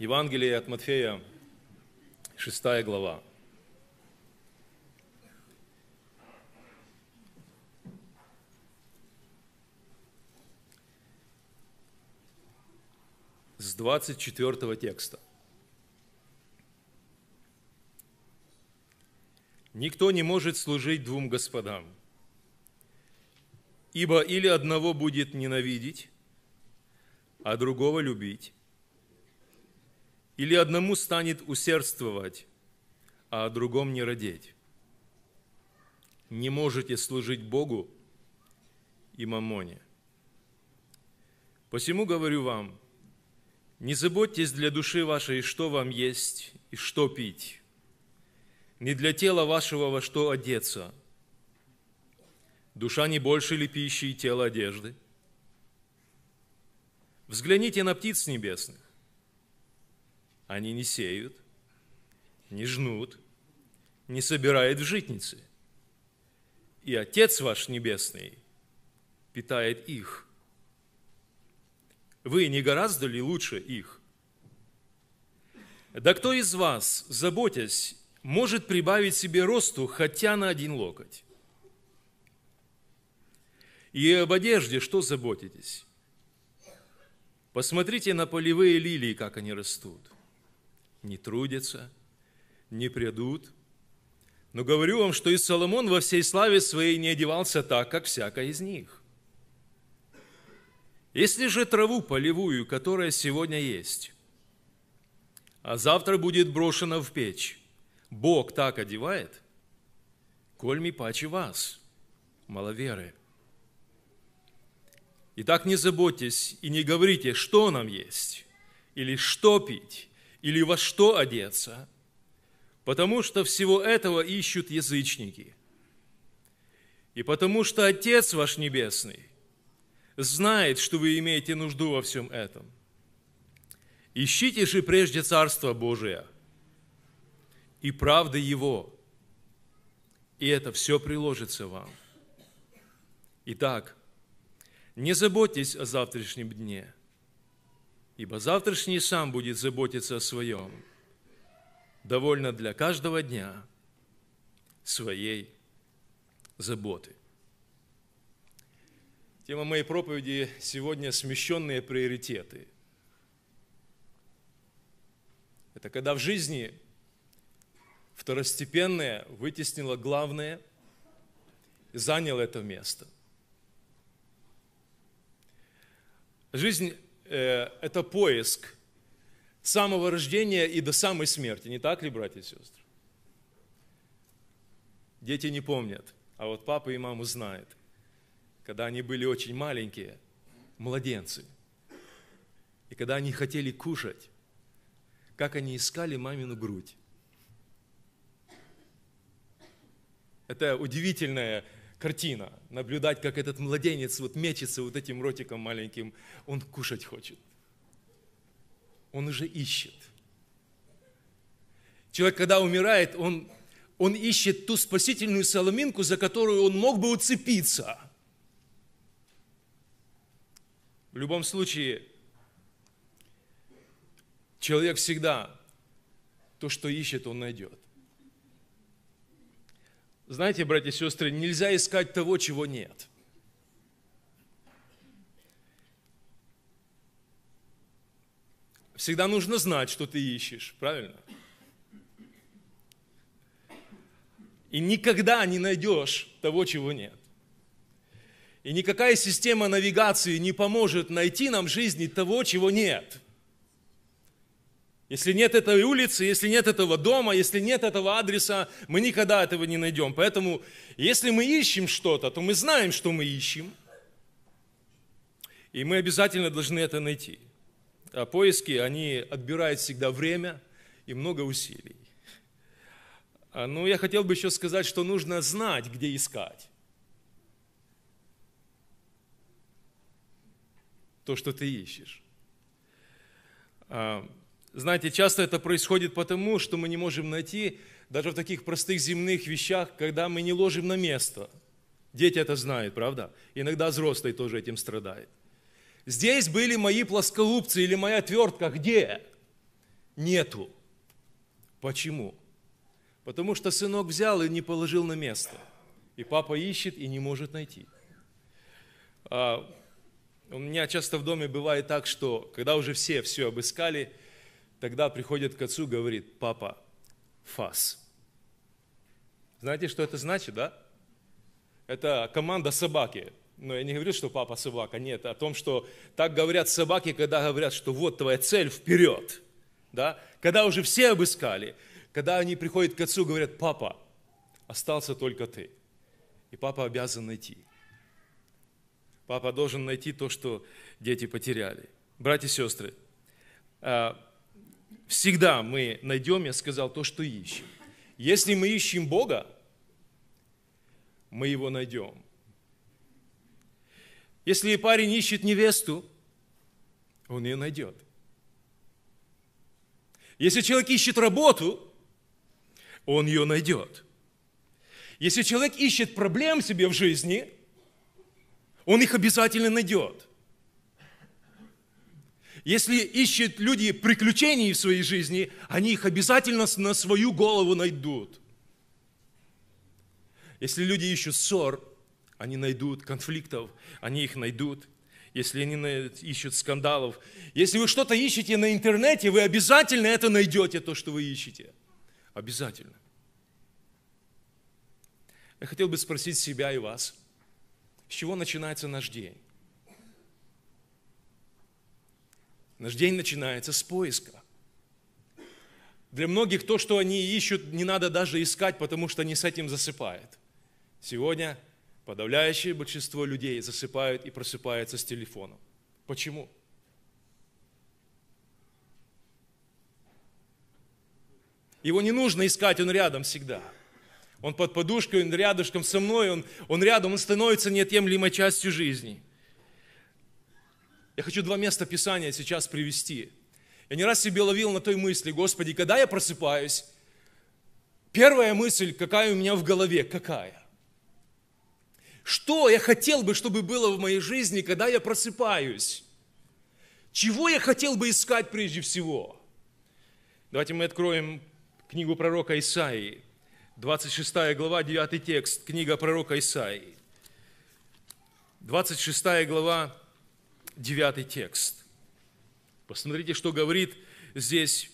Евангелие от Матфея, 6 глава. С 24 текста. Никто не может служить двум господам, ибо или одного будет ненавидеть, а другого любить, или одному станет усердствовать, а о другом не родить. Не можете служить Богу и мамоне. Посему говорю вам, не заботьтесь для души вашей, что вам есть и что пить, не для тела вашего во что одеться. Душа не больше ли пищи и тела одежды? Взгляните на птиц небесных. Они не сеют, не жнут, не собирают в житницы. И Отец ваш Небесный питает их. Вы не гораздо ли лучше их? Да кто из вас, заботясь, может прибавить себе росту хотя на один локоть? И об одежде что заботитесь? Посмотрите на полевые лилии, как они растут не трудятся, не придут. Но говорю вам, что и Соломон во всей славе своей не одевался так, как всякая из них. Если же траву полевую, которая сегодня есть, а завтра будет брошена в печь, Бог так одевает, кольми паче вас, маловеры. Итак, не заботьтесь и не говорите, что нам есть или что пить, или во что одеться, потому что всего этого ищут язычники. И потому что Отец ваш Небесный знает, что вы имеете нужду во всем этом. Ищите же прежде Царство Божие и правды Его, и это все приложится вам. Итак, не заботьтесь о завтрашнем дне – ибо завтрашний сам будет заботиться о своем. Довольно для каждого дня своей заботы. Тема моей проповеди сегодня – смещенные приоритеты. Это когда в жизни второстепенное вытеснило главное и заняло это место. Жизнь э, – это поиск с самого рождения и до самой смерти. Не так ли, братья и сестры? Дети не помнят, а вот папа и мама знают. Когда они были очень маленькие, младенцы, и когда они хотели кушать, как они искали мамину грудь. Это удивительное картина. Наблюдать, как этот младенец вот мечется вот этим ротиком маленьким. Он кушать хочет. Он уже ищет. Человек, когда умирает, он, он ищет ту спасительную соломинку, за которую он мог бы уцепиться. В любом случае, человек всегда то, что ищет, он найдет. Знаете, братья и сестры, нельзя искать того, чего нет. Всегда нужно знать, что ты ищешь, правильно? И никогда не найдешь того, чего нет. И никакая система навигации не поможет найти нам в жизни того, чего нет. Если нет этой улицы, если нет этого дома, если нет этого адреса, мы никогда этого не найдем. Поэтому, если мы ищем что-то, то мы знаем, что мы ищем, и мы обязательно должны это найти. А поиски, они отбирают всегда время и много усилий. А, ну, я хотел бы еще сказать, что нужно знать, где искать. То, что ты ищешь. А, знаете, часто это происходит потому, что мы не можем найти даже в таких простых земных вещах, когда мы не ложим на место. Дети это знают, правда? Иногда взрослый тоже этим страдает. Здесь были мои плоскогубцы или моя твердка. Где? Нету. Почему? Потому что сынок взял и не положил на место. И папа ищет и не может найти. А, у меня часто в доме бывает так, что когда уже все все обыскали – тогда приходит к отцу, говорит, папа, фас. Знаете, что это значит, да? Это команда собаки. Но я не говорю, что папа собака, нет, о том, что так говорят собаки, когда говорят, что вот твоя цель вперед. Да? Когда уже все обыскали, когда они приходят к отцу, говорят, папа, остался только ты. И папа обязан найти. Папа должен найти то, что дети потеряли. Братья и сестры, а, всегда мы найдем, я сказал, то, что ищем. Если мы ищем Бога, мы его найдем. Если парень ищет невесту, он ее найдет. Если человек ищет работу, он ее найдет. Если человек ищет проблем себе в жизни, он их обязательно найдет. Если ищут люди приключений в своей жизни, они их обязательно на свою голову найдут. Если люди ищут ссор, они найдут конфликтов, они их найдут. Если они ищут скандалов, если вы что-то ищете на интернете, вы обязательно это найдете, то, что вы ищете. Обязательно. Я хотел бы спросить себя и вас, с чего начинается наш день? Наш день начинается с поиска. Для многих то, что они ищут, не надо даже искать, потому что они с этим засыпают. Сегодня подавляющее большинство людей засыпают и просыпаются с телефоном. Почему? Его не нужно искать, он рядом всегда. Он под подушкой, он рядышком со мной, он, он рядом, он становится неотъемлемой частью жизни. Я хочу два места Писания сейчас привести. Я не раз себе ловил на той мысли, Господи, когда я просыпаюсь, первая мысль, какая у меня в голове, какая? Что я хотел бы, чтобы было в моей жизни, когда я просыпаюсь? Чего я хотел бы искать прежде всего? Давайте мы откроем книгу пророка Исаии, 26 глава, 9 текст, книга пророка Исаии. 26 глава, девятый текст. Посмотрите, что говорит здесь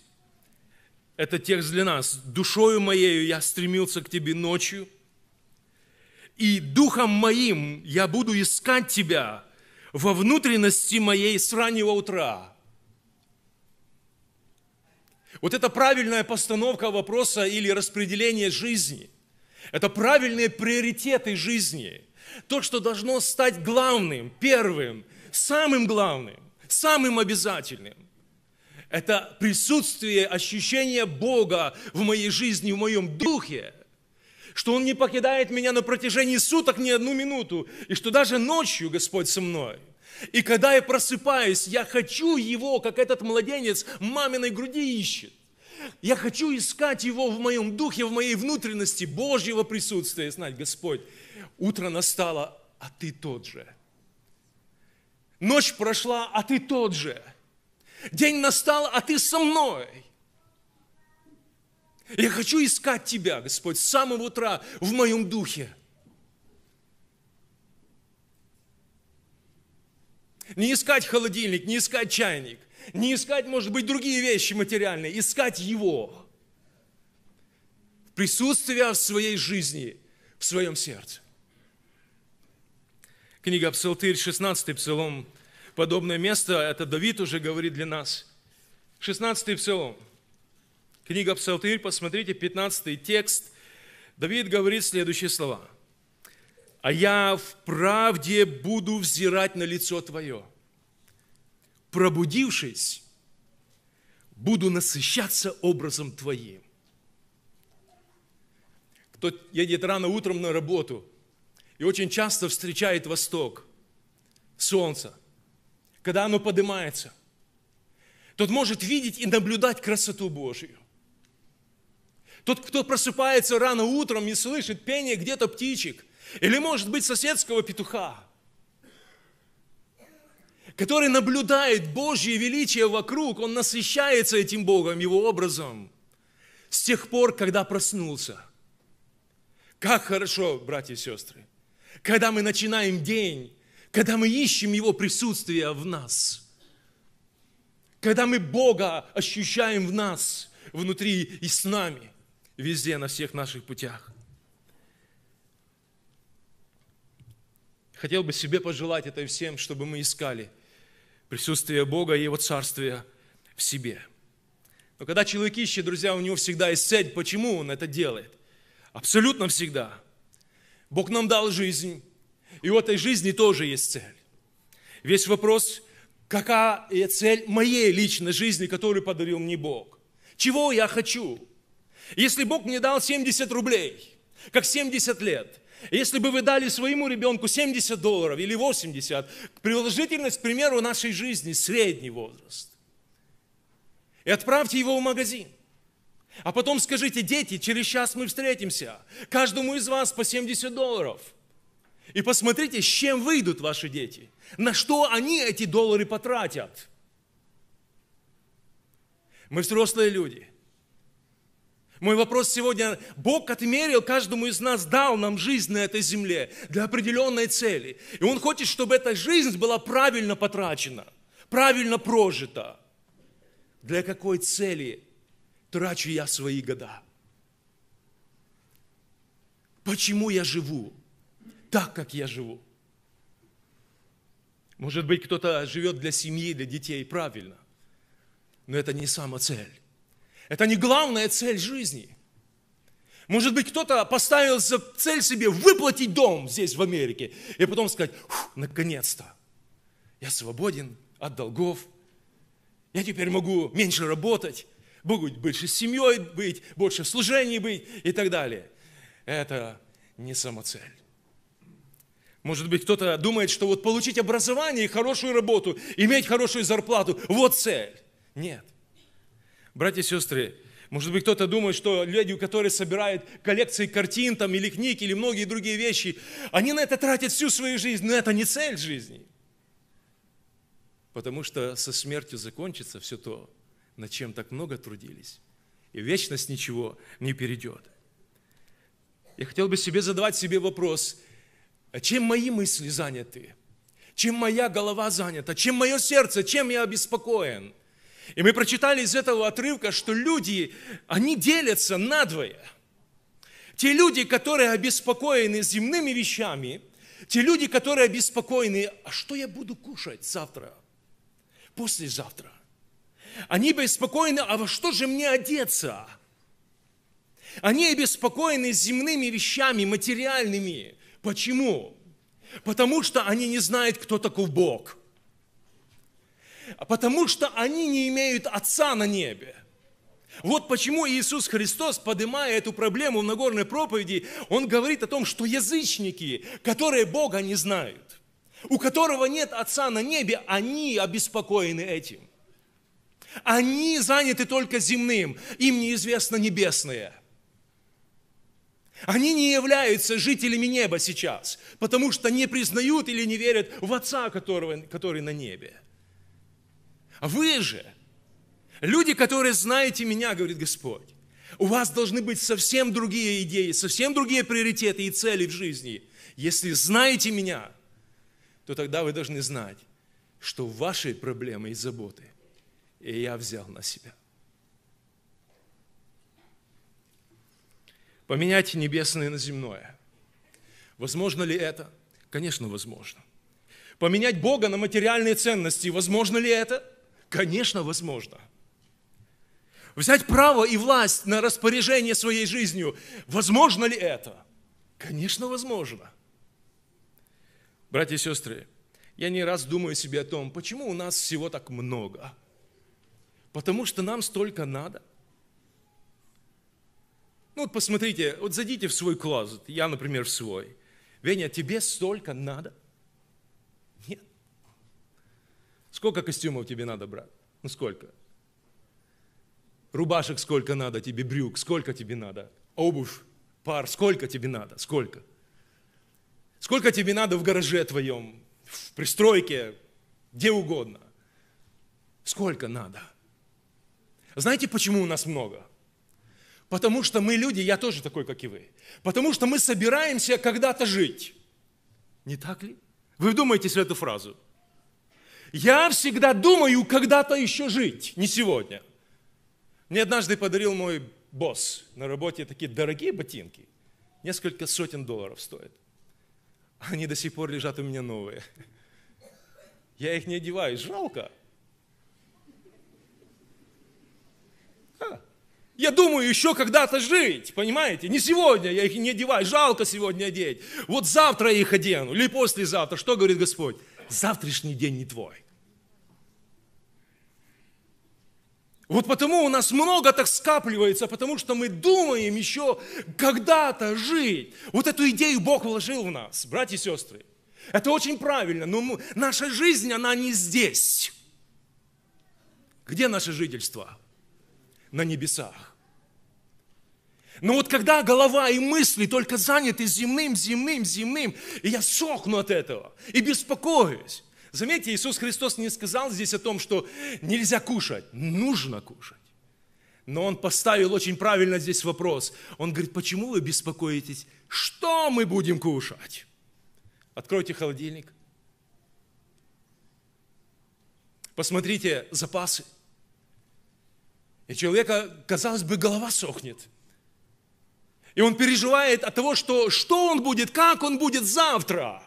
этот текст для нас. «Душою моею я стремился к тебе ночью, и духом моим я буду искать тебя во внутренности моей с раннего утра». Вот это правильная постановка вопроса или распределение жизни. Это правильные приоритеты жизни. То, что должно стать главным, первым – самым главным, самым обязательным – это присутствие, ощущение Бога в моей жизни, в моем духе, что Он не покидает меня на протяжении суток ни одну минуту, и что даже ночью Господь со мной. И когда я просыпаюсь, я хочу Его, как этот младенец маминой груди ищет. Я хочу искать Его в моем духе, в моей внутренности, Божьего присутствия, знать, Господь, утро настало, а Ты тот же – Ночь прошла, а ты тот же. День настал, а ты со мной. Я хочу искать Тебя, Господь, с самого утра в моем духе. Не искать холодильник, не искать чайник, не искать, может быть, другие вещи материальные, искать Его. В присутствии в своей жизни, в своем сердце. Книга Псалтырь, 16 псалом. Подобное место, это Давид уже говорит для нас. 16 псалом. Книга Псалтырь, посмотрите, 15 текст. Давид говорит следующие слова. «А я в правде буду взирать на лицо Твое. Пробудившись, буду насыщаться образом Твоим». Кто едет рано утром на работу – и очень часто встречает восток, солнце, когда оно поднимается, тот может видеть и наблюдать красоту Божию. Тот, кто просыпается рано утром и слышит пение где-то птичек, или, может быть, соседского петуха, который наблюдает Божье величие вокруг, он насыщается этим Богом, его образом, с тех пор, когда проснулся. Как хорошо, братья и сестры, когда мы начинаем день, когда мы ищем Его присутствие в нас, когда мы Бога ощущаем в нас, внутри и с нами, везде, на всех наших путях. Хотел бы себе пожелать это всем, чтобы мы искали присутствие Бога и Его Царствие в себе. Но когда человек ищет, друзья, у него всегда есть цель, почему он это делает. Абсолютно всегда – Бог нам дал жизнь, и у этой жизни тоже есть цель. Весь вопрос, какая цель моей личной жизни, которую подарил мне Бог? Чего я хочу? Если Бог мне дал 70 рублей, как 70 лет, если бы вы дали своему ребенку 70 долларов или 80, приложительность, к примеру, нашей жизни, средний возраст, и отправьте его в магазин – а потом скажите, дети, через час мы встретимся. Каждому из вас по 70 долларов. И посмотрите, с чем выйдут ваши дети. На что они эти доллары потратят. Мы взрослые люди. Мой вопрос сегодня, Бог отмерил каждому из нас, дал нам жизнь на этой земле для определенной цели. И Он хочет, чтобы эта жизнь была правильно потрачена, правильно прожита. Для какой цели трачу я свои года? Почему я живу так, как я живу? Может быть, кто-то живет для семьи, для детей правильно, но это не сама цель. Это не главная цель жизни. Может быть, кто-то поставил за цель себе выплатить дом здесь, в Америке, и потом сказать, наконец-то, я свободен от долгов, я теперь могу меньше работать, Будут больше семьей быть, больше в служении быть и так далее. Это не самоцель. Может быть, кто-то думает, что вот получить образование и хорошую работу, иметь хорошую зарплату – вот цель. Нет. Братья и сестры, может быть, кто-то думает, что люди, которые собирают коллекции картин там, или книг, или многие другие вещи, они на это тратят всю свою жизнь, но это не цель жизни. Потому что со смертью закончится все то, над чем так много трудились, и вечность ничего не перейдет. Я хотел бы себе задавать себе вопрос, а чем мои мысли заняты? Чем моя голова занята? Чем мое сердце? Чем я обеспокоен? И мы прочитали из этого отрывка, что люди, они делятся надвое. Те люди, которые обеспокоены земными вещами, те люди, которые обеспокоены, а что я буду кушать завтра, послезавтра? Они беспокоены, а во что же мне одеться? Они обеспокоены земными вещами, материальными. Почему? Потому что они не знают, кто такой Бог. Потому что они не имеют Отца на небе. Вот почему Иисус Христос, поднимая эту проблему в Нагорной проповеди, Он говорит о том, что язычники, которые Бога не знают, у которого нет Отца на небе, они обеспокоены этим. Они заняты только земным, им неизвестно небесное. Они не являются жителями неба сейчас, потому что не признают или не верят в Отца, которого, который на небе. А вы же, люди, которые знаете меня, говорит Господь, у вас должны быть совсем другие идеи, совсем другие приоритеты и цели в жизни. Если знаете меня, то тогда вы должны знать, что ваши проблемы и заботы – и я взял на себя. Поменять небесное на земное. Возможно ли это? Конечно, возможно. Поменять Бога на материальные ценности, возможно ли это? Конечно, возможно. Взять право и власть на распоряжение своей жизнью, возможно ли это? Конечно, возможно. Братья и сестры, я не раз думаю себе о том, почему у нас всего так много – Потому что нам столько надо. Ну вот посмотрите, вот зайдите в свой клозет, я, например, в свой. Веня, тебе столько надо? Нет. Сколько костюмов тебе надо, брат? Ну сколько? Рубашек сколько надо тебе, брюк сколько тебе надо, обувь, пар сколько тебе надо, сколько? Сколько тебе надо в гараже твоем, в пристройке, где угодно? Сколько надо? Знаете, почему у нас много? Потому что мы люди, я тоже такой, как и вы. Потому что мы собираемся когда-то жить. Не так ли? Вы вдумайтесь в эту фразу. Я всегда думаю когда-то еще жить, не сегодня. Мне однажды подарил мой босс на работе такие дорогие ботинки. Несколько сотен долларов стоят. Они до сих пор лежат у меня новые. Я их не одеваю, жалко. Я думаю еще когда-то жить, понимаете? Не сегодня я их не одеваю, жалко сегодня одеть. Вот завтра я их одену или послезавтра. Что говорит Господь? Завтрашний день не твой. Вот потому у нас много так скапливается, потому что мы думаем еще когда-то жить. Вот эту идею Бог вложил в нас, братья и сестры. Это очень правильно, но наша жизнь, она не здесь. Где наше жительство? на небесах. Но вот когда голова и мысли только заняты земным, земным, земным, и я сохну от этого, и беспокоюсь. Заметьте, Иисус Христос не сказал здесь о том, что нельзя кушать, нужно кушать. Но Он поставил очень правильно здесь вопрос. Он говорит, почему вы беспокоитесь, что мы будем кушать? Откройте холодильник. Посмотрите запасы – и человека, казалось бы, голова сохнет. И он переживает от того, что, что он будет, как он будет завтра.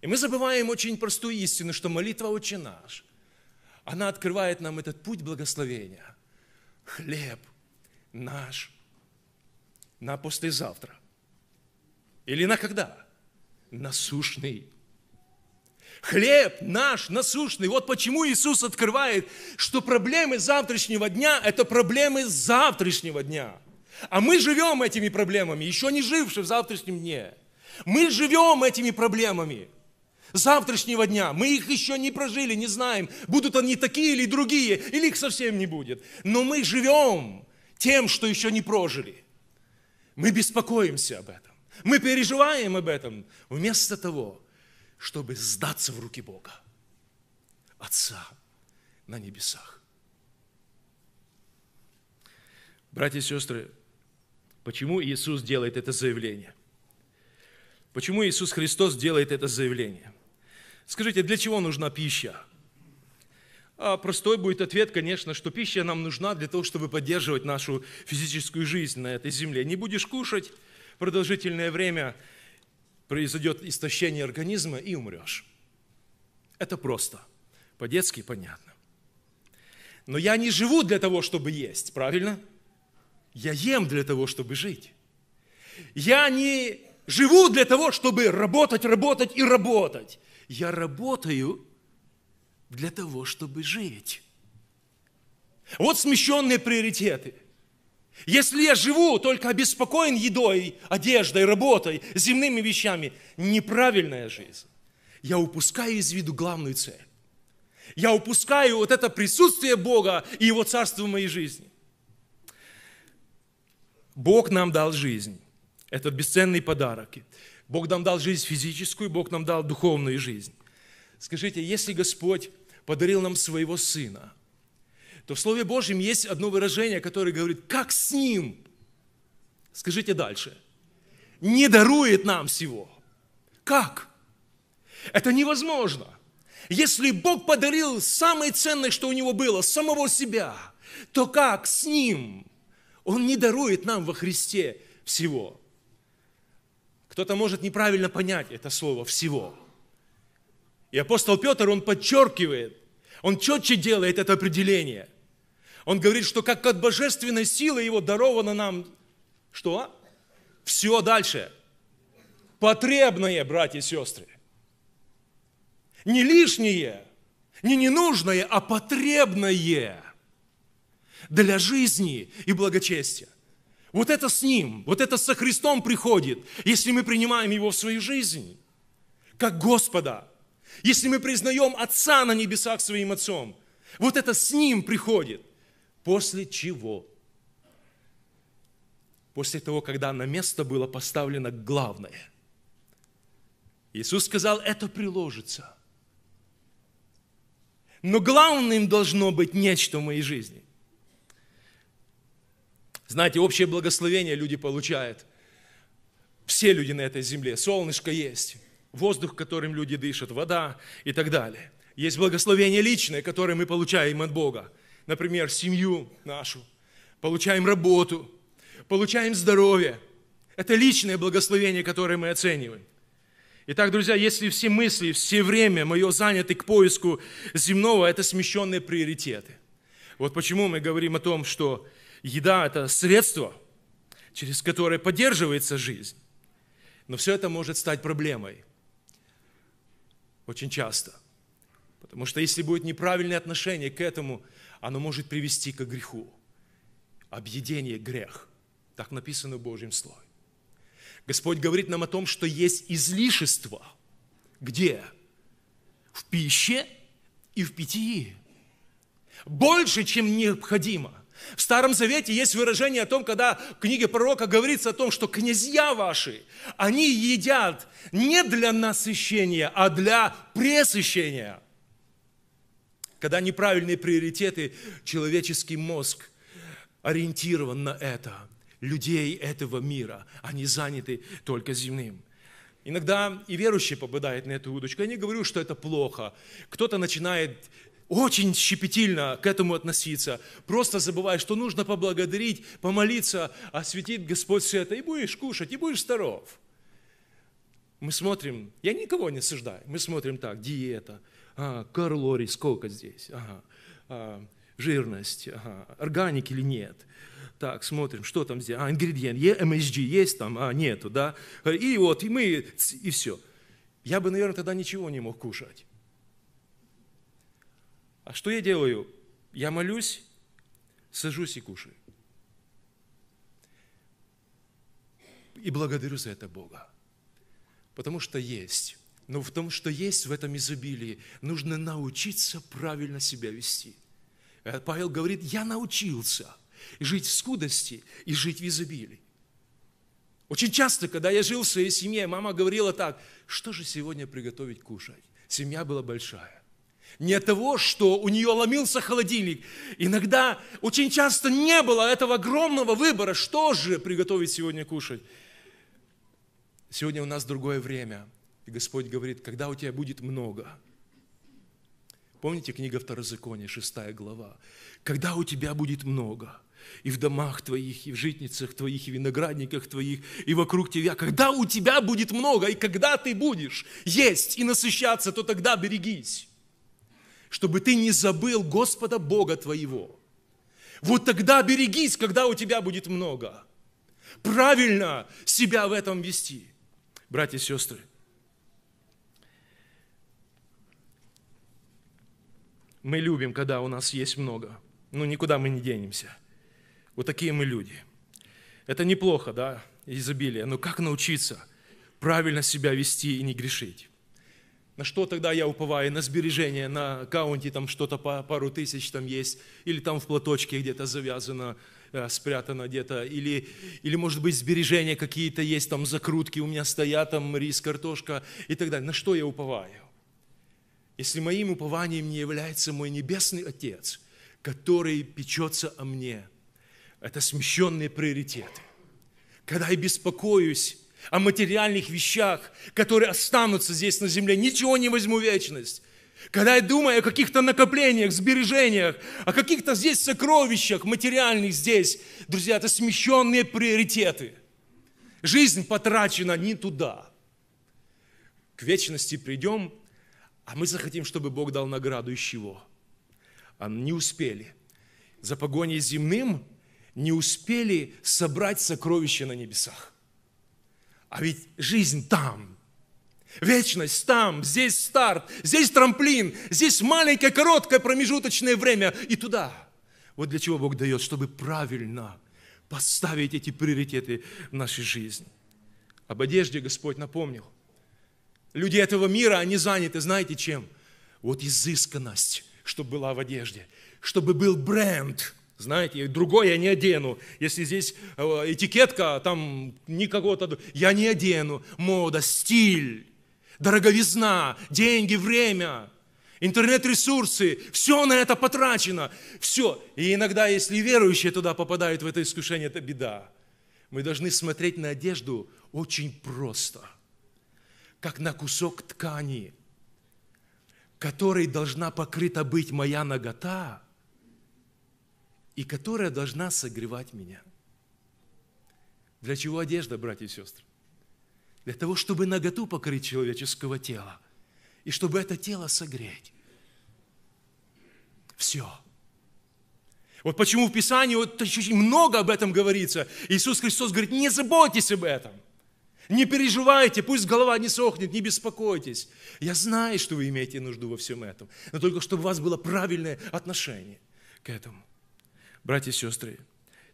И мы забываем очень простую истину, что молитва «Отче наш», она открывает нам этот путь благословения. Хлеб наш на послезавтра. Или на когда? Насущный Хлеб наш насущный. Вот почему Иисус открывает, что проблемы завтрашнего дня – это проблемы завтрашнего дня. А мы живем этими проблемами, еще не живши в завтрашнем дне. Мы живем этими проблемами завтрашнего дня. Мы их еще не прожили, не знаем, будут они такие или другие, или их совсем не будет. Но мы живем тем, что еще не прожили. Мы беспокоимся об этом. Мы переживаем об этом. Вместо того, чтобы сдаться в руки Бога, Отца на небесах. Братья и сестры, почему Иисус делает это заявление? Почему Иисус Христос делает это заявление? Скажите, для чего нужна пища? А простой будет ответ, конечно, что пища нам нужна для того, чтобы поддерживать нашу физическую жизнь на этой земле. Не будешь кушать продолжительное время – произойдет истощение организма и умрешь. Это просто. По-детски понятно. Но я не живу для того, чтобы есть, правильно? Я ем для того, чтобы жить. Я не живу для того, чтобы работать, работать и работать. Я работаю для того, чтобы жить. Вот смещенные приоритеты – если я живу только обеспокоен едой, одеждой, работой, земными вещами, неправильная жизнь, я упускаю из виду главную цель. Я упускаю вот это присутствие Бога и Его царство в моей жизни. Бог нам дал жизнь. Это бесценный подарок. Бог нам дал жизнь физическую, Бог нам дал духовную жизнь. Скажите, если Господь подарил нам своего Сына, то в Слове Божьем есть одно выражение, которое говорит, как с Ним? Скажите дальше. Не дарует нам всего. Как? Это невозможно. Если Бог подарил самое ценное, что у Него было, самого себя, то как с Ним? Он не дарует нам во Христе всего. Кто-то может неправильно понять это слово «всего». И апостол Петр, он подчеркивает, он четче делает это определение – он говорит, что как от божественной силы его даровано нам, что? Все дальше. Потребное, братья и сестры. Не лишнее, не ненужное, а потребное для жизни и благочестия. Вот это с Ним, вот это со Христом приходит, если мы принимаем Его в свою жизнь, как Господа, если мы признаем Отца на небесах своим Отцом, вот это с Ним приходит. После чего? После того, когда на место было поставлено главное. Иисус сказал, это приложится. Но главным должно быть нечто в моей жизни. Знаете, общее благословение люди получают. Все люди на этой земле. Солнышко есть, воздух, которым люди дышат, вода и так далее. Есть благословение личное, которое мы получаем от Бога например, семью нашу, получаем работу, получаем здоровье. Это личное благословение, которое мы оцениваем. Итак, друзья, если все мысли, все время мое заняты к поиску земного, это смещенные приоритеты. Вот почему мы говорим о том, что еда – это средство, через которое поддерживается жизнь. Но все это может стать проблемой. Очень часто. Потому что если будет неправильное отношение к этому – оно может привести к греху. Объедение – грех. Так написано в Божьем Слове. Господь говорит нам о том, что есть излишество. Где? В пище и в питье. Больше, чем необходимо. В Старом Завете есть выражение о том, когда в книге пророка говорится о том, что князья ваши, они едят не для насыщения, а для пресыщения – когда неправильные приоритеты, человеческий мозг ориентирован на это, людей этого мира, они заняты только земным. Иногда и верующие попадают на эту удочку. Я не говорю, что это плохо. Кто-то начинает очень щепетильно к этому относиться. Просто забывая, что нужно поблагодарить, помолиться, осветит Господь все это, и будешь кушать, и будешь здоров. Мы смотрим, я никого не осуждаю, мы смотрим так, диета, а, калорий сколько здесь, ага, а, жирность, ага, органик или нет. Так, смотрим, что там здесь, а, ингредиент, MSG есть там, а, нету, да. И вот, и мы, и все. Я бы, наверное, тогда ничего не мог кушать. А что я делаю? Я молюсь, сажусь и кушаю. И благодарю за это Бога. Потому что есть. Но в том, что есть в этом изобилии, нужно научиться правильно себя вести. Э, Павел говорит, я научился жить в скудости и жить в изобилии. Очень часто, когда я жил в своей семье, мама говорила так, что же сегодня приготовить кушать? Семья была большая. Не от того, что у нее ломился холодильник. Иногда, очень часто не было этого огромного выбора, что же приготовить сегодня кушать. Сегодня у нас другое время. И Господь говорит, когда у тебя будет много. Помните книга Второзакония, 6 глава? Когда у тебя будет много, и в домах твоих, и в житницах твоих, и в виноградниках твоих, и вокруг тебя, когда у тебя будет много, и когда ты будешь есть и насыщаться, то тогда берегись, чтобы ты не забыл Господа Бога твоего. Вот тогда берегись, когда у тебя будет много. Правильно себя в этом вести – братья и сестры. Мы любим, когда у нас есть много. Ну, никуда мы не денемся. Вот такие мы люди. Это неплохо, да, изобилие. Но как научиться правильно себя вести и не грешить? На что тогда я уповаю? На сбережения, на аккаунте там что-то по пару тысяч там есть, или там в платочке где-то завязано Э, спрятано где-то, или, или, может быть, сбережения какие-то есть, там закрутки у меня стоят, там рис, картошка и так далее. На что я уповаю? Если моим упованием не является мой Небесный Отец, который печется о мне, это смещенные приоритеты. Когда я беспокоюсь о материальных вещах, которые останутся здесь на земле, ничего не возьму вечность, когда я думаю о каких-то накоплениях, сбережениях, о каких-то здесь сокровищах материальных здесь, друзья, это смещенные приоритеты. Жизнь потрачена не туда. К вечности придем, а мы захотим, чтобы Бог дал награду из чего? А не успели. За погоней земным не успели собрать сокровища на небесах. А ведь жизнь там – Вечность там, здесь старт, здесь трамплин, здесь маленькое короткое промежуточное время и туда. Вот для чего Бог дает, чтобы правильно поставить эти приоритеты в нашей жизни. Об одежде Господь напомнил. Люди этого мира, они заняты, знаете чем? Вот изысканность, чтобы была в одежде, чтобы был бренд – знаете, другой я не одену. Если здесь э, этикетка, а там никакого-то... Я не одену. Мода, стиль. Дороговизна, деньги, время, интернет-ресурсы, все на это потрачено, все. И иногда, если верующие туда попадают в это искушение, это беда. Мы должны смотреть на одежду очень просто, как на кусок ткани, которой должна покрыта быть моя нагота и которая должна согревать меня. Для чего одежда, братья и сестры? для того, чтобы наготу покрыть человеческого тела, и чтобы это тело согреть. Все. Вот почему в Писании вот очень много об этом говорится. Иисус Христос говорит, не заботьтесь об этом. Не переживайте, пусть голова не сохнет, не беспокойтесь. Я знаю, что вы имеете нужду во всем этом. Но только чтобы у вас было правильное отношение к этому. Братья и сестры,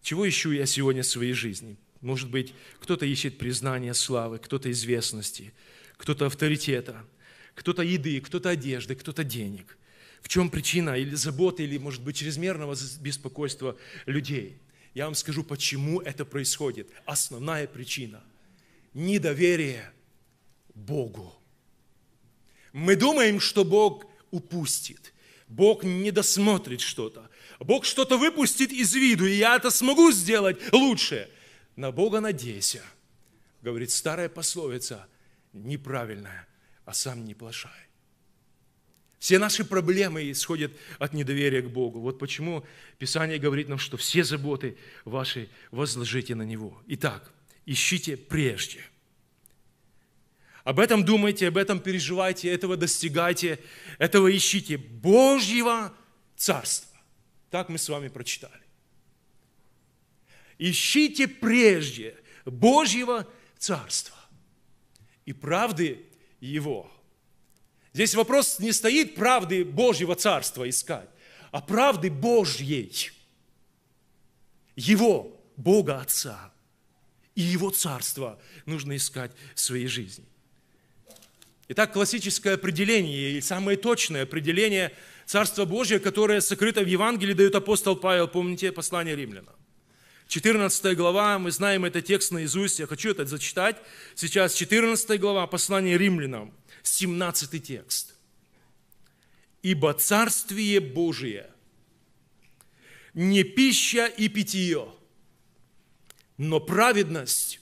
чего ищу я сегодня в своей жизни? Может быть, кто-то ищет признания славы, кто-то известности, кто-то авторитета, кто-то еды, кто-то одежды, кто-то денег. В чем причина или заботы, или, может быть, чрезмерного беспокойства людей? Я вам скажу, почему это происходит. Основная причина – недоверие Богу. Мы думаем, что Бог упустит, Бог не досмотрит что-то, Бог что-то выпустит из виду, и я это смогу сделать лучше – на Бога надейся, говорит старая пословица, неправильная, а сам не плашай. Все наши проблемы исходят от недоверия к Богу. Вот почему Писание говорит нам, что все заботы ваши возложите на Него. Итак, ищите прежде. Об этом думайте, об этом переживайте, этого достигайте, этого ищите Божьего Царства. Так мы с вами прочитали. Ищите прежде Божьего Царства и правды Его. Здесь вопрос не стоит правды Божьего Царства искать, а правды Божьей, Его, Бога Отца и Его Царства нужно искать в своей жизни. Итак, классическое определение и самое точное определение Царства Божьего, которое сокрыто в Евангелии, дает апостол Павел, помните, послание римлянам. 14 глава, мы знаем этот текст наизусть, я хочу это зачитать. Сейчас 14 глава, послание римлянам, 17 текст. «Ибо Царствие Божие не пища и питье, но праведность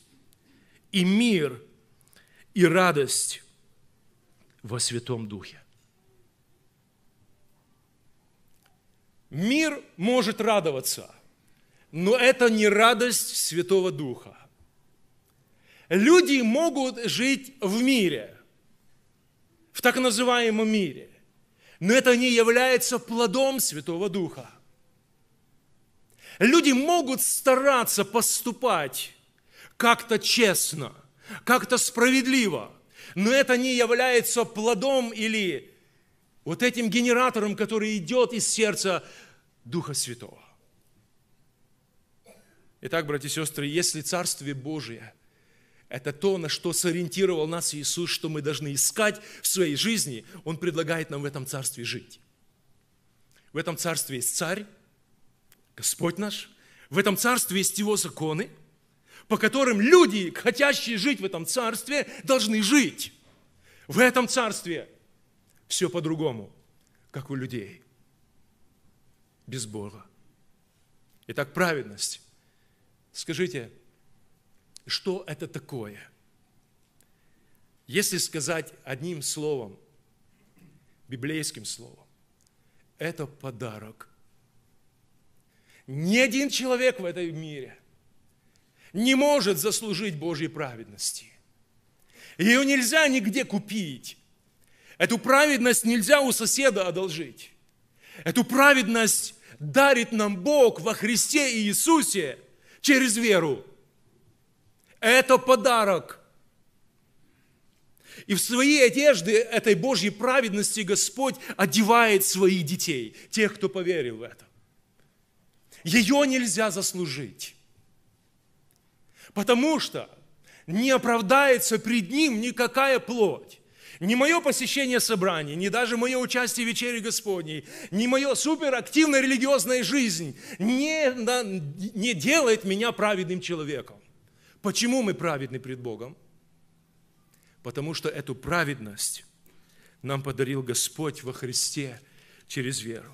и мир и радость во Святом Духе. Мир может радоваться – но это не радость Святого Духа. Люди могут жить в мире, в так называемом мире, но это не является плодом Святого Духа. Люди могут стараться поступать как-то честно, как-то справедливо, но это не является плодом или вот этим генератором, который идет из сердца Духа Святого. Итак, братья и сестры, если Царствие Божие – это то, на что сориентировал нас Иисус, что мы должны искать в своей жизни. Он предлагает нам в этом царстве жить. В этом царстве есть царь, Господь наш. В этом царстве есть его законы, по которым люди, хотящие жить в этом царстве, должны жить. В этом царстве все по-другому, как у людей, без Бога. Итак, праведность Скажите, что это такое? Если сказать одним словом, библейским словом, это подарок. Ни один человек в этом мире не может заслужить Божьей праведности. Ее нельзя нигде купить. Эту праведность нельзя у соседа одолжить. Эту праведность дарит нам Бог во Христе и Иисусе – через веру. Это подарок. И в свои одежды этой Божьей праведности Господь одевает своих детей, тех, кто поверил в это. Ее нельзя заслужить. Потому что не оправдается пред ним никакая плоть не мое посещение собраний, не даже мое участие в вечере Господней, не мое суперактивная религиозная жизнь не, не делает меня праведным человеком. Почему мы праведны пред Богом? Потому что эту праведность нам подарил Господь во Христе через веру.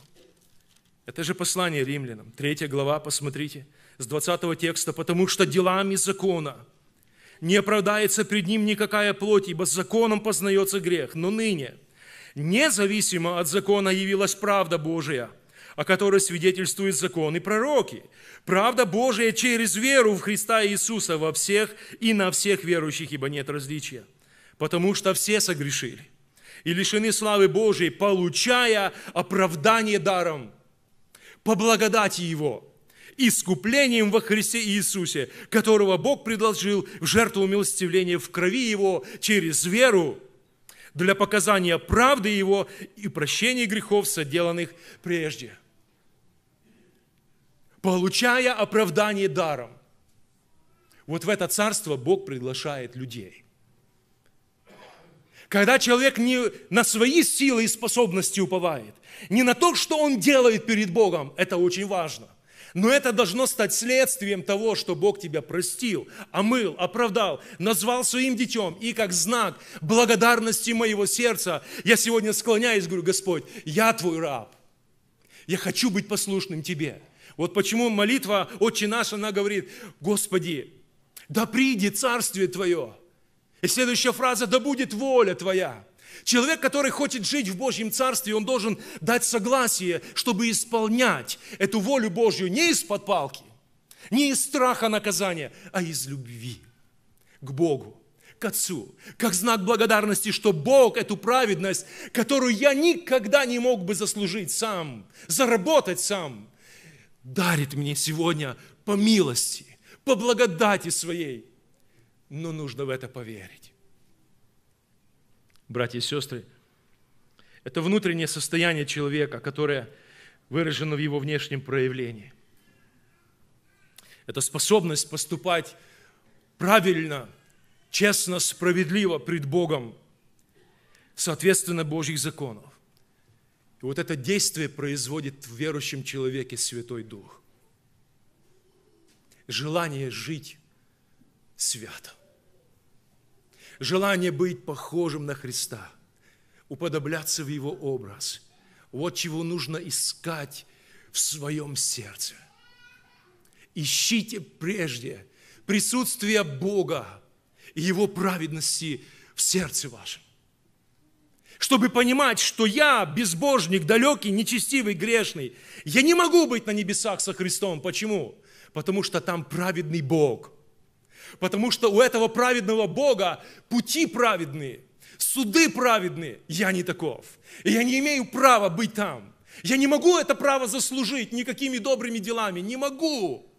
Это же послание римлянам, третья глава, посмотрите, с 20 текста, потому что делами закона – не оправдается пред ним никакая плоть, ибо с законом познается грех. Но ныне, независимо от закона, явилась правда Божия, о которой свидетельствуют закон и пророки. Правда Божия через веру в Христа Иисуса во всех и на всех верующих, ибо нет различия. Потому что все согрешили и лишены славы Божией, получая оправдание даром, по благодати Его – искуплением во Христе Иисусе, которого Бог предложил в жертву милостивления в крови Его через веру для показания правды Его и прощения грехов, соделанных прежде. Получая оправдание даром. Вот в это царство Бог приглашает людей – когда человек не на свои силы и способности уповает, не на то, что он делает перед Богом, это очень важно. Но это должно стать следствием того, что Бог тебя простил, омыл, оправдал, назвал своим детем. И как знак благодарности моего сердца я сегодня склоняюсь, говорю, Господь, я твой раб. Я хочу быть послушным тебе. Вот почему молитва «Отче наш», она говорит, Господи, да приди царствие Твое. И следующая фраза, да будет воля Твоя. Человек, который хочет жить в Божьем Царстве, он должен дать согласие, чтобы исполнять эту волю Божью не из-под палки, не из страха наказания, а из любви к Богу, к Отцу, как знак благодарности, что Бог эту праведность, которую я никогда не мог бы заслужить сам, заработать сам, дарит мне сегодня по милости, по благодати своей. Но нужно в это поверить братья и сестры. Это внутреннее состояние человека, которое выражено в его внешнем проявлении. Это способность поступать правильно, честно, справедливо пред Богом, соответственно Божьих законов. И вот это действие производит в верующем человеке Святой Дух. Желание жить свято желание быть похожим на Христа, уподобляться в Его образ. Вот чего нужно искать в своем сердце. Ищите прежде присутствие Бога и Его праведности в сердце вашем. Чтобы понимать, что я безбожник, далекий, нечестивый, грешный. Я не могу быть на небесах со Христом. Почему? Потому что там праведный Бог – Потому что у этого праведного Бога пути праведные, суды праведные. Я не таков. И я не имею права быть там. Я не могу это право заслужить никакими добрыми делами. Не могу.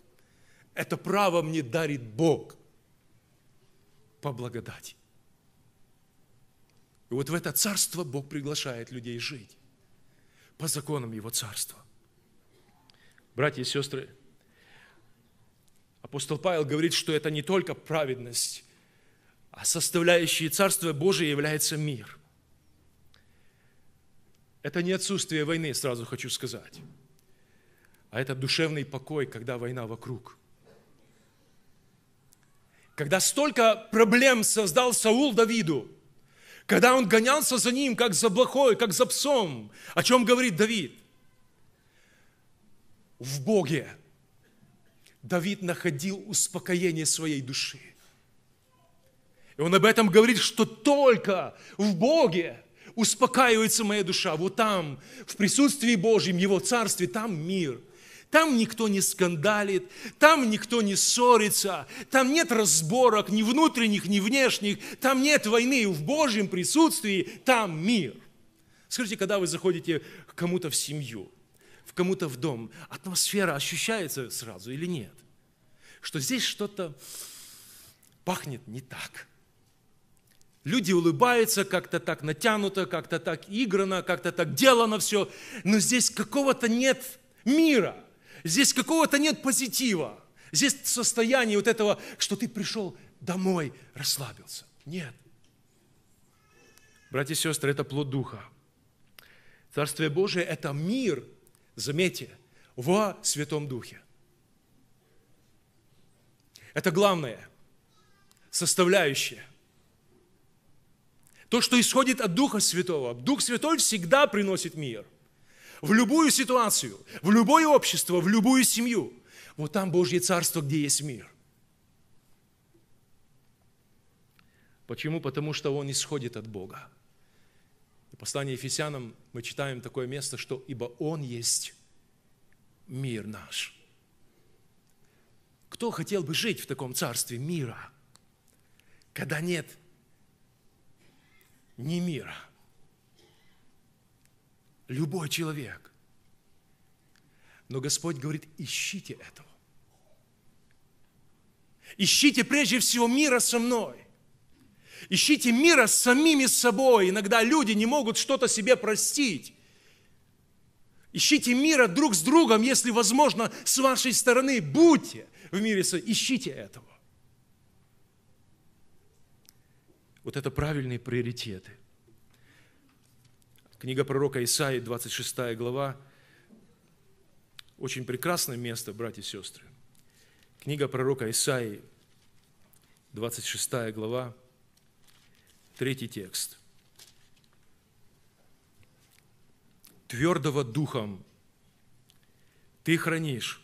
Это право мне дарит Бог по благодати. И вот в это царство Бог приглашает людей жить по законам Его царства. Братья и сестры, Апостол Павел говорит, что это не только праведность, а составляющей Царство Божие является мир. Это не отсутствие войны, сразу хочу сказать, а это душевный покой, когда война вокруг. Когда столько проблем создал Саул Давиду, когда он гонялся за ним, как за блохой, как за псом, о чем говорит Давид? В Боге – Давид находил успокоение своей души. И он об этом говорит, что только в Боге успокаивается моя душа. Вот там, в присутствии Божьем, Его Царстве, там мир. Там никто не скандалит, там никто не ссорится, там нет разборок ни внутренних, ни внешних, там нет войны. В Божьем присутствии там мир. Скажите, когда вы заходите к кому-то в семью – кому-то в дом, атмосфера ощущается сразу или нет? Что здесь что-то пахнет не так. Люди улыбаются как-то так натянуто, как-то так играно, как-то так делано все, но здесь какого-то нет мира, здесь какого-то нет позитива, здесь состояние вот этого, что ты пришел домой, расслабился. Нет. Братья и сестры, это плод Духа. Царствие Божие – это мир – Заметьте, во Святом Духе. Это главное, составляющее. То, что исходит от Духа Святого. Дух Святой всегда приносит мир. В любую ситуацию, в любое общество, в любую семью. Вот там Божье Царство, где есть мир. Почему? Потому что он исходит от Бога послании Ефесянам мы читаем такое место, что «Ибо Он есть мир наш». Кто хотел бы жить в таком царстве мира, когда нет ни мира? Любой человек. Но Господь говорит, ищите этого. Ищите прежде всего мира со мной. Ищите мира с самими собой. Иногда люди не могут что-то себе простить. Ищите мира друг с другом, если возможно, с вашей стороны. Будьте в мире, ищите этого. Вот это правильные приоритеты. Книга пророка Исаии, 26 глава. Очень прекрасное место, братья и сестры. Книга пророка Исаии, 26 глава, Третий текст. Твердого духом ты хранишь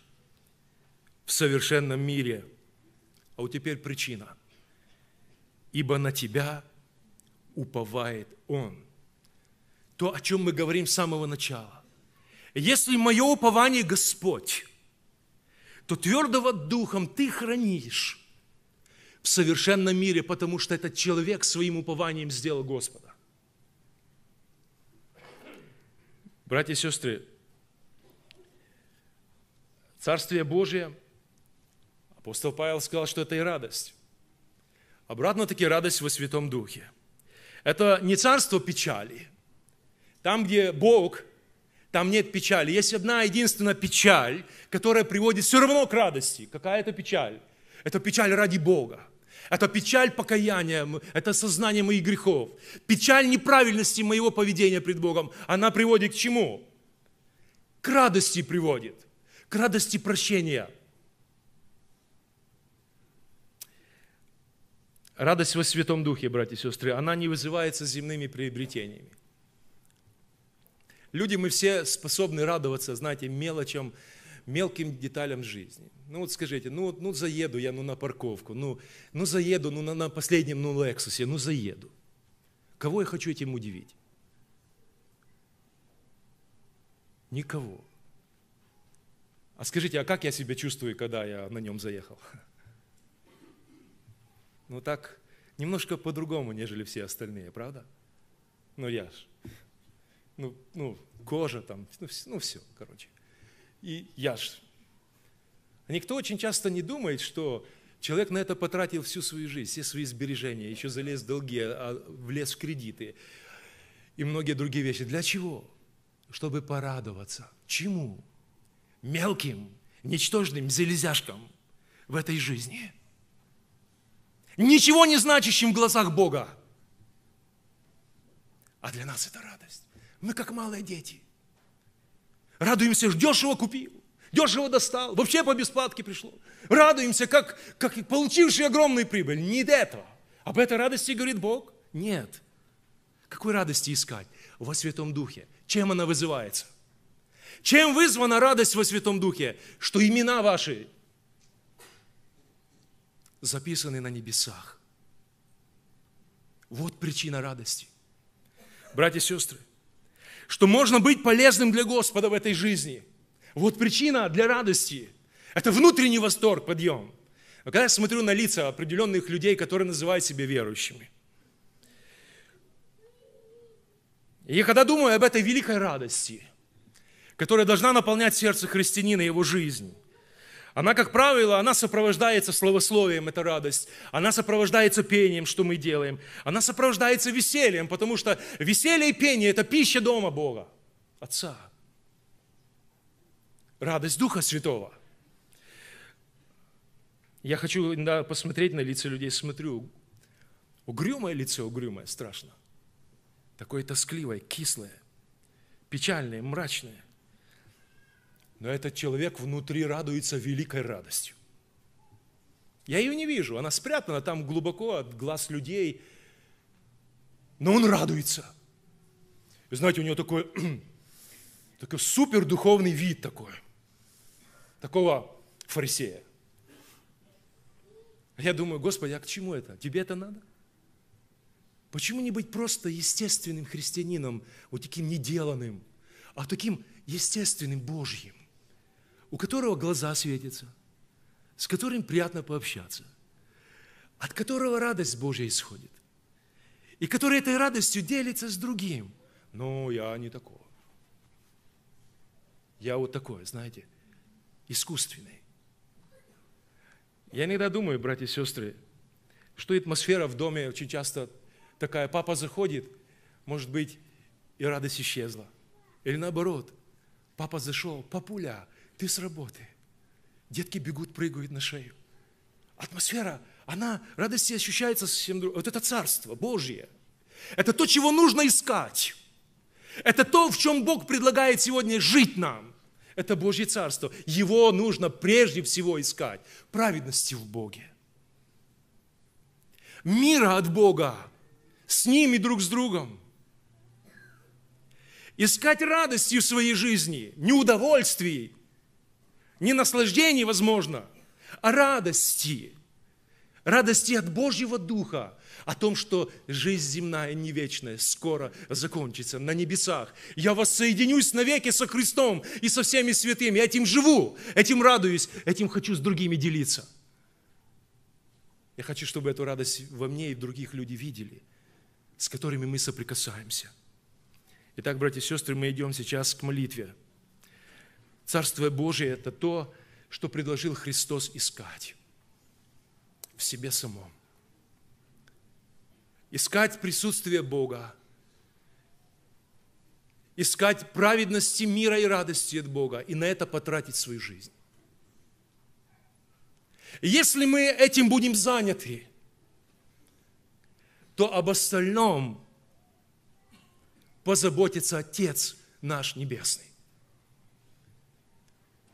в совершенном мире. А вот теперь причина. Ибо на тебя уповает Он. То, о чем мы говорим с самого начала. Если мое упование Господь, то твердого духом ты хранишь совершенном мире, потому что этот человек своим упованием сделал Господа. Братья и сестры, Царствие Божие, апостол Павел сказал, что это и радость. Обратно-таки радость во Святом Духе. Это не царство печали. Там, где Бог, там нет печали. Есть одна единственная печаль, которая приводит все равно к радости. Какая это печаль? Это печаль ради Бога. Это печаль покаяния, это сознание моих грехов. Печаль неправильности моего поведения пред Богом, она приводит к чему? К радости приводит, к радости прощения. Радость во Святом Духе, братья и сестры, она не вызывается земными приобретениями. Люди, мы все способны радоваться, знаете, мелочам, мелким деталям жизни. Ну вот скажите, ну, ну заеду я ну, на парковку, ну, ну заеду ну, на, на последнем ну, Лексусе, ну заеду. Кого я хочу этим удивить? Никого. А скажите, а как я себя чувствую, когда я на нем заехал? Ну так, немножко по-другому, нежели все остальные, правда? Ну я ж, ну, ну кожа там, ну все, ну, все короче. И я ж Никто очень часто не думает, что человек на это потратил всю свою жизнь, все свои сбережения, еще залез в долги, а, влез в кредиты и многие другие вещи. Для чего? Чтобы порадоваться. Чему? Мелким, ничтожным залезяшкам в этой жизни. Ничего не значащим в глазах Бога. А для нас это радость. Мы как малые дети. Радуемся, ждешь его, купил дешево достал, вообще по бесплатке пришло. Радуемся, как, как получивший огромную прибыль. Не до этого. Об этой радости говорит Бог? Нет. Какой радости искать? Во Святом Духе. Чем она вызывается? Чем вызвана радость во Святом Духе? Что имена ваши записаны на небесах. Вот причина радости. Братья и сестры, что можно быть полезным для Господа в этой жизни – вот причина для радости. Это внутренний восторг, подъем. Но а когда я смотрю на лица определенных людей, которые называют себя верующими, и когда думаю об этой великой радости, которая должна наполнять сердце христианина и его жизнь, она, как правило, она сопровождается словословием, это радость. Она сопровождается пением, что мы делаем. Она сопровождается весельем, потому что веселье и пение – это пища дома Бога, Отца радость Духа Святого. Я хочу иногда посмотреть на лица людей, смотрю, угрюмое лицо, угрюмое, страшно. Такое тоскливое, кислое, печальное, мрачное. Но этот человек внутри радуется великой радостью. Я ее не вижу, она спрятана там глубоко от глаз людей, но он радуется. И знаете, у него такой, такой супер духовный вид такой – такого фарисея. А я думаю, Господи, а к чему это? Тебе это надо? Почему не быть просто естественным христианином, вот таким неделанным, а таким естественным Божьим, у которого глаза светятся, с которым приятно пообщаться, от которого радость Божья исходит, и который этой радостью делится с другим. Но я не такого. Я вот такой, знаете – искусственной. Я иногда думаю, братья и сестры, что атмосфера в доме очень часто такая. Папа заходит, может быть, и радость исчезла. Или наоборот, папа зашел, папуля, ты с работы. Детки бегут, прыгают на шею. Атмосфера, она, радости ощущается совсем другой. Вот это царство Божье. Это то, чего нужно искать. Это то, в чем Бог предлагает сегодня жить нам. Это Божье Царство. Его нужно прежде всего искать. Праведности в Боге. Мира от Бога. С ним и друг с другом. Искать радости в своей жизни, не удовольствий, не наслаждений, возможно, а радости радости от Божьего Духа, о том, что жизнь земная, не вечная, скоро закончится на небесах. Я воссоединюсь навеки со Христом и со всеми святыми. Я этим живу, этим радуюсь, этим хочу с другими делиться. Я хочу, чтобы эту радость во мне и в других люди видели, с которыми мы соприкасаемся. Итак, братья и сестры, мы идем сейчас к молитве. Царство Божие – это то, что предложил Христос искать в себе самом. Искать присутствие Бога. Искать праведности мира и радости от Бога. И на это потратить свою жизнь. Если мы этим будем заняты, то об остальном позаботится Отец наш Небесный.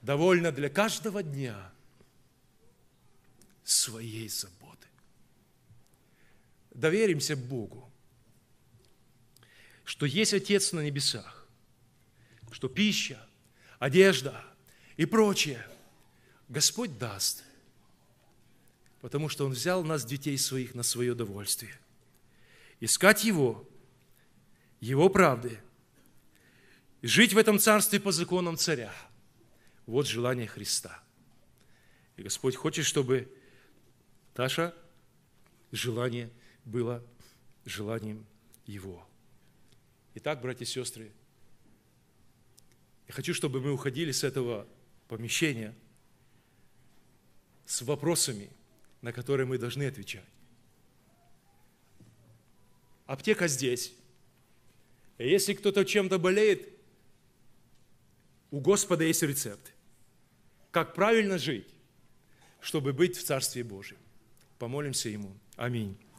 Довольно для каждого дня своей заботы. Доверимся Богу, что есть Отец на небесах, что пища, одежда и прочее Господь даст, потому что Он взял нас, детей своих, на свое удовольствие. Искать Его, Его правды, и жить в этом царстве по законам царя – вот желание Христа. И Господь хочет, чтобы Таша, желание было желанием Его. Итак, братья и сестры, я хочу, чтобы мы уходили с этого помещения с вопросами, на которые мы должны отвечать. Аптека здесь. А если кто-то чем-то болеет, у Господа есть рецепт. Как правильно жить, чтобы быть в Царстве Божьем. Помолимся Ему. Аминь.